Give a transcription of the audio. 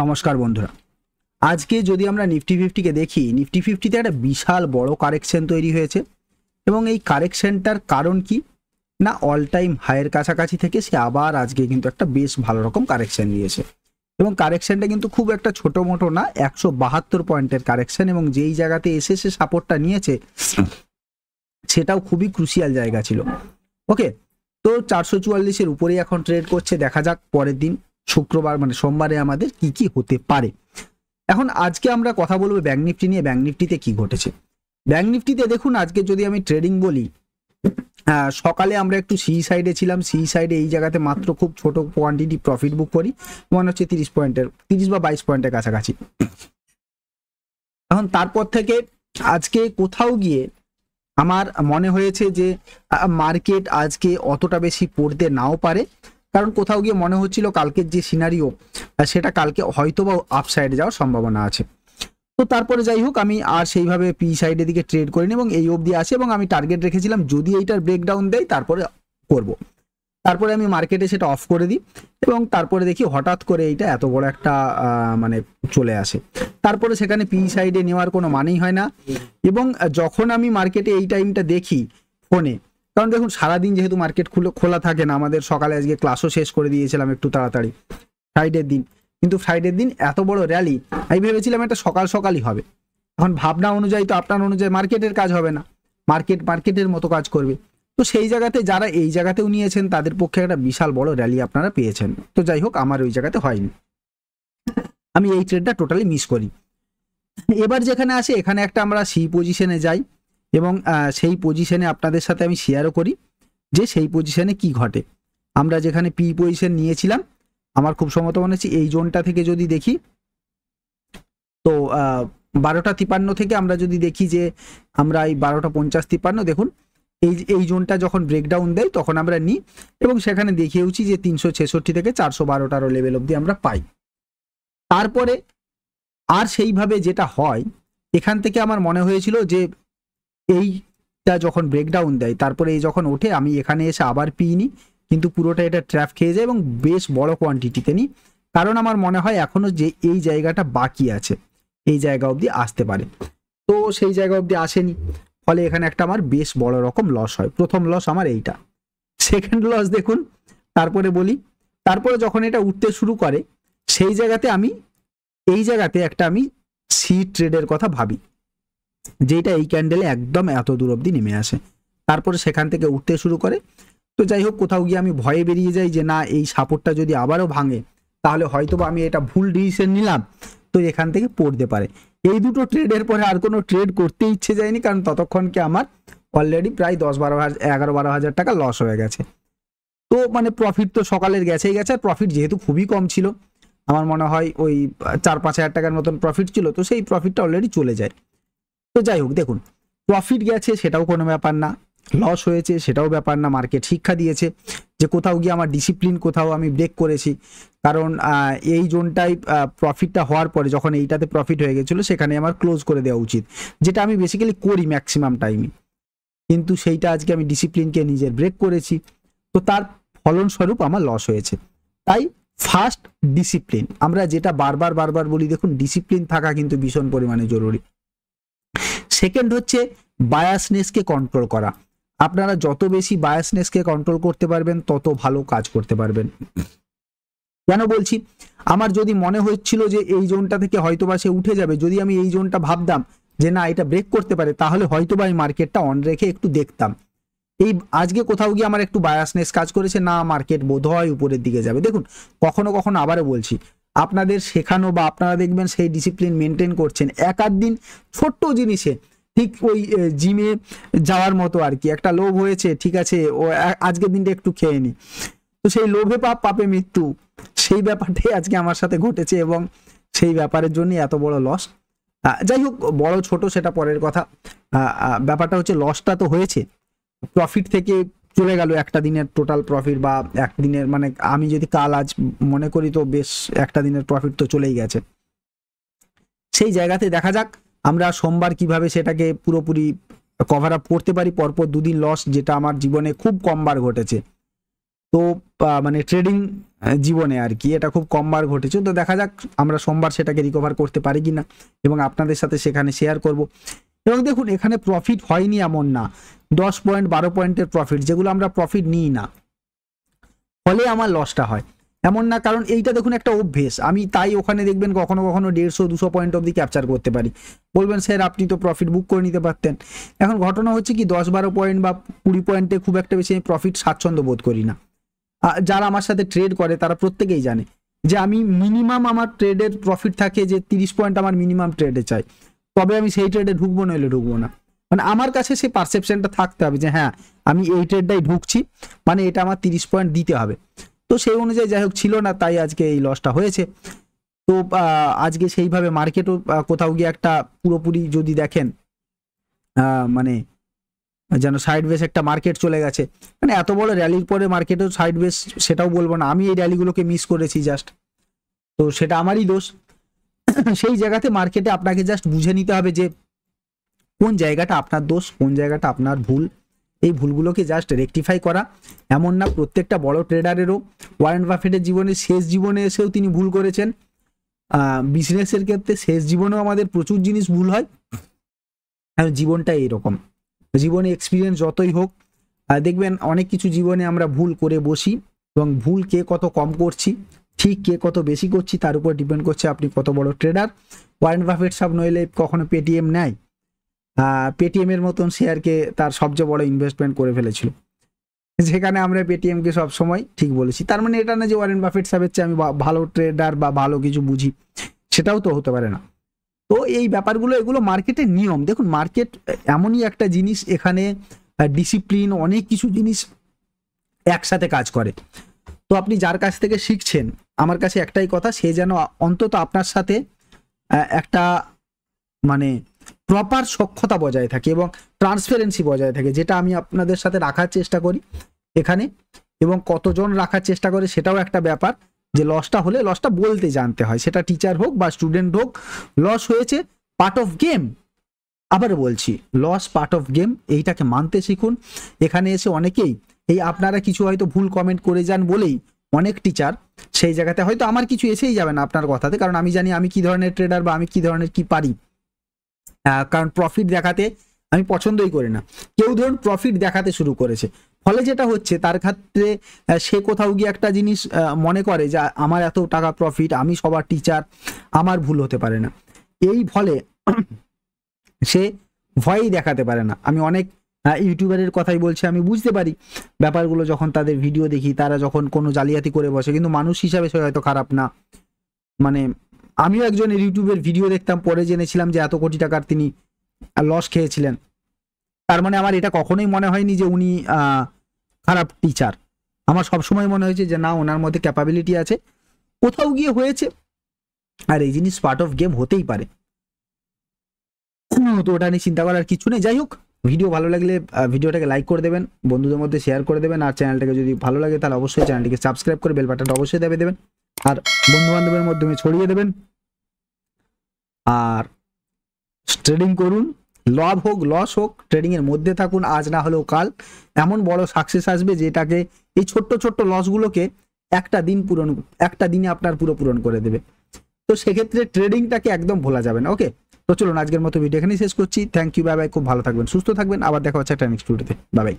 নমস্কার বন্ধুরা আজকে যদি আমরা নিফটি ফিফটিকে দেখি নিফটি ফিফটিতে একটা বিশাল বড় কারেকশন তৈরি হয়েছে এবং এই কারেকশনটার কারণ কি না অল টাইম হায়ের কাছাকাছি থেকে সে আবার আজকে কিন্তু একটা বেশ ভালো রকম কারেকশন দিয়েছে এবং কারেকশনটা কিন্তু খুব একটা ছোট মোটো না একশো বাহাত্তর পয়েন্টের কারেকশন এবং যেই জায়গাতে এসে সে সাপোর্টটা নিয়েছে সেটাও খুবই ক্রুশিয়াল জায়গা ছিল ওকে তো চারশো চুয়াল্লিশের উপরেই এখন ট্রেড করছে দেখা যাক পরের দিন শুক্রবার মানে সোমবারে আমাদের কি কি হতে পারে এখন আজকে আমরা কথা বলবো ব্যাঙ্ক নিফটি নিয়ে ব্যাঙ্ক নিফটিতে কি ঘটেছে ব্যাঙ্ক নিফটিতে দেখুন আজকে যদি আমি ট্রেডিং বলি সকালে আমরা একটু সি সাইডে ছিলাম সি সাইডে এই জায়গাতে মাত্র খুব ছোট কোয়ান্টিটি প্রফিট বুক করি মনে হচ্ছে তিরিশ পয়েন্টের তিরিশ বা বাইশ পয়েন্টের কাছাকাছি এখন তারপর থেকে আজকে কোথাও গিয়ে আমার মনে হয়েছে যে মার্কেট আজকে অতটা বেশি পড়তে নাও পারে কারণ কোথাও গিয়ে মনে হচ্ছিল কালকের যে সিনারিও সেটা কালকে হয়তো বা আপসাইডে যাওয়ার সম্ভাবনা আছে তো তারপরে যাই হোক আমি আর সেইভাবে পি সাইডের দিকে ট্রেড করিনি এবং এই অবধি আসি এবং আমি টার্গেট রেখেছিলাম যদি এইটার ব্রেকডাউন দেয় তারপরে করব। তারপরে আমি মার্কেটে সেটা অফ করে দিই এবং তারপরে দেখি হঠাৎ করে এইটা এত বড় একটা মানে চলে আসে তারপরে সেখানে পি সাইডে নেওয়ার কোনো মানেই হয় না এবং যখন আমি মার্কেটে এই টাইমটা দেখি ফোনে কারণ দেখুন সারাদিন যেহেতু মার্কেট খুলে খোলা থাকে না আমাদের সকালে আজকে ক্লাসও শেষ করে দিয়েছিলাম একটু তাড়াতাড়ি ফ্রাইডের দিন কিন্তু ফ্রাইডের দিন এত বড় র্যালি আমি ভেবেছিলাম এটা সকাল সকালই হবে এখন ভাবনা অনুযায়ী তো আপনার অনুযায়ী মার্কেটের কাজ হবে না মার্কেট মার্কেটের মতো কাজ করবে তো সেই জায়গাতে যারা এই জায়গাতেও নিয়েছেন তাদের পক্ষে একটা বিশাল বড় র্যালি আপনারা পেয়েছেন তো যাই হোক আমার ওই জায়গাতে হয়নি আমি এই ট্রেডটা টোটালি মিস করি এবার যেখানে আসে এখানে একটা আমরা সি পজিশনে যাই এবং সেই পজিশনে আপনাদের সাথে আমি শেয়ারও করি যে সেই পজিশনে কি ঘটে আমরা যেখানে পি পজিশন নিয়েছিলাম আমার খুব সম্মত মনে হচ্ছে এই জোনটা থেকে যদি দেখি তো বারোটা তিপান্ন থেকে আমরা যদি দেখি যে আমরা এই বারোটা পঞ্চাশ তিপান্ন দেখুন এই এই জোনটা যখন ব্রেকডাউন দেয় তখন আমরা নিই এবং সেখানে দেখিয়েওছি যে তিনশো ছেষট্টি থেকে চারশো বারোটারও লেভেল অবধি আমরা পাই তারপরে আর সেইভাবে যেটা হয় এখান থেকে আমার মনে হয়েছিল যে এইটা যখন ব্রেকডাউন দেয় তারপরে এই যখন ওঠে আমি এখানে এসে আবার পিই নিই কিন্তু পুরোটা এটা ট্র্যাপ খেয়ে যায় এবং বেশ বড় কোয়ান্টিটিতে নিই কারণ আমার মনে হয় এখনও যে এই জায়গাটা বাকি আছে এই জায়গা অবধি আসতে পারে তো সেই জায়গা অবধি আসেনি ফলে এখানে একটা আমার বেশ বড় রকম লস হয় প্রথম লস আমার এইটা সেকেন্ড লস দেখুন তারপরে বলি তারপরে যখন এটা উঠতে শুরু করে সেই জায়গাতে আমি এই জায়গাতে একটা আমি সি ট্রেডের কথা ভাবি যেটা এই ক্যান্ডেলে একদম এত দূর অবধি নেমে আসে তারপরে সেখান থেকে উঠতে শুরু করে তো যাই হোক কোথাও গিয়ে আমি ভয়ে বেরিয়ে যাই যে না এই সাপোর্টটা যদি আবারও ভাঙে তাহলে হয়তো বা আমি এটা ভুল ডিসিশন নিলাম তো এখান থেকে পড়তে পারে এই দুটো ট্রেডের পরে আর কোনো ট্রেড করতে ইচ্ছে যায়নি কারণ ততক্ষণকে আমার অলরেডি প্রায় দশ বারো হাজার এগারো বারো হাজার টাকা লস হয়ে গেছে তো মানে প্রফিট তো সকালের গেছেই গেছে আর প্রফিট যেহেতু খুবই কম ছিল আমার মনে হয় ওই চার পাঁচ হাজার টাকার মতন প্রফিট ছিল তো সেই প্রফিটটা অলরেডি চলে যায় তো যাই হোক দেখুন প্রফিট গেছে সেটাও কোনো ব্যাপার না লস হয়েছে সেটাও ব্যাপার না মার্কেট শিক্ষা দিয়েছে যে কোথাও গিয়ে আমার ডিসিপ্লিন কোথাও আমি ব্রেক করেছি কারণ এই জোনটাই প্রফিটটা হওয়ার পরে যখন এইটাতে প্রফিট হয়ে গেছিলো সেখানে আমার ক্লোজ করে দেওয়া উচিত যেটা আমি বেসিক্যালি করি ম্যাক্সিমাম টাইমে কিন্তু সেইটা আজকে আমি ডিসিপ্লিনকে নিজের ব্রেক করেছি তো তার ফলনস্বরূপ আমার লস হয়েছে তাই ফার্স্ট ডিসিপ্লিন আমরা যেটা বারবার বারবার বলি দেখুন ডিসিপ্লিন থাকা কিন্তু ভীষণ পরিমাণে জরুরি সেকেন্ড হচ্ছে বায়াসনেসকে কন্ট্রোল করা আপনারা যত বেশি বায়াসনেসকে কন্ট্রোল করতে পারবেন তত ভালো কাজ করতে পারবেন কেন বলছি আমার যদি মনে হচ্ছিল যে এই জোনটা থেকে হয়তো বা সে উঠে যাবে যদি আমি এই জোনটা ভাবতাম যে না এটা ব্রেক করতে পারে তাহলে হয়তো বা এই মার্কেটটা অন রেখে একটু দেখতাম এই আজকে কোথাও গিয়ে আমার একটু বায়াসনেস কাজ করেছে না মার্কেট বোধ হয় উপরের দিকে যাবে দেখুন কখনো কখনো আবারও বলছি আপনাদের শেখানো বা আপনারা দেখবেন সেই ডিসিপ্লিন মেনটেন করছেন এক আধ দিন ছোট্ট জিনিসে ঠিক ওই জিমে যাওয়ার মতো আর কি একটা লোভ হয়েছে ঠিক আছে ও আজকের দিনটা একটু খেয়ে নি তো সেই লোভে পাপ পাপে মৃত্যু সেই ব্যাপারটাই আজকে আমার সাথে ঘটেছে এবং সেই ব্যাপারের জন্য এত বড় লস যাই হোক বড় ছোট সেটা পরের কথা ব্যাপারটা হচ্ছে লসটা তো হয়েছে প্রফিট থেকে চলে গেল একটা দিনের টোটাল প্রফিট বা এক দিনের মানে আমি যদি কাল আজ মনে করি তো বেশ একটা দিনের প্রফিট তো চলেই গেছে সেই জায়গাতে দেখা যাক আমরা সোমবার কিভাবে সেটাকে পুরোপুরি কভার আপ করতে পারি পরপর দুদিন লস যেটা আমার জীবনে খুব কমবার ঘটেছে তো মানে ট্রেডিং জীবনে আর কি এটা খুব কমবার ঘটেছে তো দেখা যাক আমরা সোমবার সেটাকে রিকভার করতে পারি কি না এবং আপনাদের সাথে সেখানে শেয়ার করব এবং দেখুন এখানে প্রফিট হয়নি এমন না দশ পয়েন্ট বারো পয়েন্টের প্রফিট যেগুলো আমরা প্রফিট নিই না ফলে আমার লসটা হয় এমন না কারণ এইটা দেখুন একটা অভ্যেস আমি তাই ওখানে দেখবেন কখনো কখনো দেড়শো দুশো পয়েন্ট অব্দি ক্যাপচার করতে পারি বলবেন স্যার আপনি তো প্রফিট বুক করে নিতে পারতেন এখন ঘটনা হচ্ছে কি দশ বারো পয়েন্ট বা কুড়ি পয়েন্টে খুব একটা বেশি আমি প্রফিট স্বাচ্ছন্দ্য বোধ করি না যারা আমার সাথে ট্রেড করে তারা প্রত্যেকেই জানে যে আমি মিনিমাম আমার ট্রেডের প্রফিট থাকে যে তিরিশ পয়েন্ট আমার মিনিমাম ট্রেডে চাই তবে আমি সেই ট্রেডে ঢুকবো নইলে ঢুকবো না মানে আমার কাছে সেই পারসেপশনটা থাকতে হবে যে হ্যাঁ আমি এই ট্রেডটাই ঢুকছি মানে এটা আমার তিরিশ পয়েন্ট দিতে হবে তো সেই অনুযায়ী যাই হোক ছিল না তাই আজকে এই লসটা হয়েছে তো আজকে সেইভাবে মার্কেটও কোথাও গিয়ে একটা পুরোপুরি যদি দেখেন মানে যেন সাইড বেস একটা মার্কেট চলে গেছে মানে এত বড় র্যালির পরে মার্কেটেও সাইড বেস সেটাও বলবো না আমি এই র্যালিগুলোকে মিস করেছি জাস্ট তো সেটা আমারই দোষ সেই জায়গাতে মার্কেটে আপনাকে জাস্ট বুঝে নিতে হবে যে কোন জায়গাটা আপনার দোষ কোন জায়গাটা আপনার ভুল এই ভুলগুলোকে জাস্ট রেকটিফাই করা এমন না প্রত্যেকটা বড় ট্রেডারেরও ওয়ারেন বাফেটের জীবনে শেষ জীবনে এসেও তিনি ভুল করেছেন বিজনেসের ক্ষেত্রে শেষ জীবনেও আমাদের প্রচুর জিনিস ভুল হয় আর জীবনটা এইরকম জীবনে এক্সপিরিয়েন্স যতই হোক দেখবেন অনেক কিছু জীবনে আমরা ভুল করে বসি এবং ভুল কে কত কম করছি ঠিক কে কত বেশি করছি তার উপর ডিপেন্ড করছে আপনি কত বড় ট্রেডার ওয়ারেন বাফেট সব নইলে কখনো পেটিএম নেয় পেটিএমের মতন শেয়ারকে তার সবচেয়ে বড় ইনভেস্টমেন্ট করে ফেলেছিল যেখানে আমরা পেটিএমকে সময় ঠিক বলেছি তার মানে এটা না যে ওয়ারেন বাফেট সাহেবের চেয়ে আমি ভালো ট্রেডার বা ভালো কিছু বুঝি সেটাও তো হতে পারে না তো এই ব্যাপারগুলো এগুলো মার্কেটের নিয়ম দেখুন মার্কেট এমনই একটা জিনিস এখানে ডিসিপ্লিন অনেক কিছু জিনিস একসাথে কাজ করে তো আপনি যার কাছ থেকে শিখছেন আমার কাছে একটাই কথা সে যেন অন্তত আপনার সাথে একটা মানে প্রপার সক্ষতা বজায় থাকে এবং ট্রান্সপারেন্সি বজায় থাকে যেটা আমি আপনাদের সাথে রাখার চেষ্টা করি এখানে এবং কতজন রাখার চেষ্টা করে সেটাও একটা ব্যাপার যে লসটা হলে লসটা বলতে জানতে হয় সেটা টিচার হোক বা স্টুডেন্ট হোক লস হয়েছে পার্ট অফ গেম আবার বলছি লস পার্ট অফ গেম এইটাকে মানতে শিখুন এখানে এসে অনেকেই এই আপনারা কিছু হয়তো ভুল কমেন্ট করে যান বলেই অনেক টিচার সেই জায়গাতে হয়তো আমার কিছু এসেই যাবে না আপনার কথাতে কারণ আমি জানি আমি কি ধরনের ট্রেডার বা আমি কি ধরনের কি পারি কারণ প্রফিট দেখাতে আমি পছন্দই করি না কেউ ধরুন প্রফিট দেখাতে শুরু করেছে ফলে যেটা হচ্ছে তার ক্ষেত্রে সে কোথাও গিয়ে একটা জিনিস মনে করে যে আমার এত টাকা প্রফিট আমি সবার টিচার আমার ভুল হতে পারে না এই ফলে সে ভয়ই দেখাতে পারে না আমি অনেক হ্যাঁ, ইউটিউবারের কথাই বলছি আমি বুঝতে পারি ব্যাপারগুলো যখন তাদের ভিডিও দেখি তারা যখন কোনো জালিয়াতি করে বসে কিন্তু মানুষ হিসাবে সে হয়তো খারাপ না মানে আমিও একজনের ইউটিউবের ভিডিও দেখতাম পরে জেনেছিলাম যে এত কোটি টাকার তিনি লস খেয়েছিলেন তার মানে আমার এটা কখনোই মনে হয়নি যে উনি খারাপ টিচার আমার সবসময় মনে হয়েছে যে না ওনার মধ্যে ক্যাপাবিলিটি আছে কোথাও গিয়ে হয়েছে আর এই জিনিস পার্ট অফ গেম হতেই পারে তো ওটা নিয়ে চিন্তা করার কিছু নেই যাই হোক ভিডিও ভালো লাগলে ভিডিওটাকে লাইক করে দেবেন বন্ধুদের মধ্যে শেয়ার করে দেবেন আর চ্যানেলটাকে যদি ভালো লাগে তাহলে অবশ্যই চ্যানেলটিকে সাবস্ক্রাইব করে বেল বাটনটা অবশ্যই দেবে দেবেন আর বন্ধু বান্ধবের মাধ্যমে ছড়িয়ে দেবেন আর ট্রেডিং করুন লাভ হোক লস হোক ট্রেডিংয়ের মধ্যে থাকুন আজ না হলেও কাল এমন বড় সাকসেস আসবে যেটাকে এই ছোট্ট ছোট্ট লসগুলোকে একটা দিন পূরণ একটা দিনে আপনার পুরো পূরণ করে দেবে তো সেক্ষেত্রে ট্রেডিংটাকে একদম ভোলা যাবে না ওকে তো চলুন আজকের মতো ভিডিও এখানেই শেষ করছি থ্যাংক ইউ বাই বাই খুব ভালো থাকবেন সুস্থ থাকবেন আবার দেখা হচ্ছে একটা নেক্সট ভিডিওতে বাই বাই